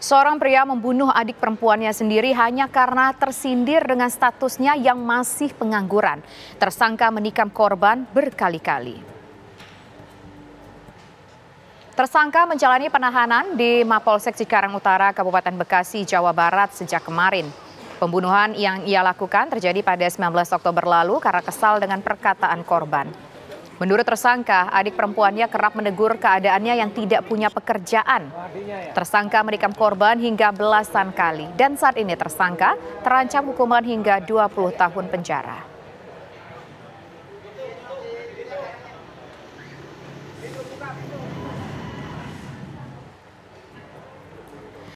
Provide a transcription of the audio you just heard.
Seorang pria membunuh adik perempuannya sendiri hanya karena tersindir dengan statusnya yang masih pengangguran. Tersangka menikam korban berkali-kali. Tersangka menjalani penahanan di Mapolsek Cikarang Utara, Kabupaten Bekasi, Jawa Barat sejak kemarin. Pembunuhan yang ia lakukan terjadi pada 19 Oktober lalu karena kesal dengan perkataan korban. Menurut tersangka, adik perempuannya kerap menegur keadaannya yang tidak punya pekerjaan. Tersangka menikam korban hingga belasan kali dan saat ini tersangka terancam hukuman hingga 20 tahun penjara.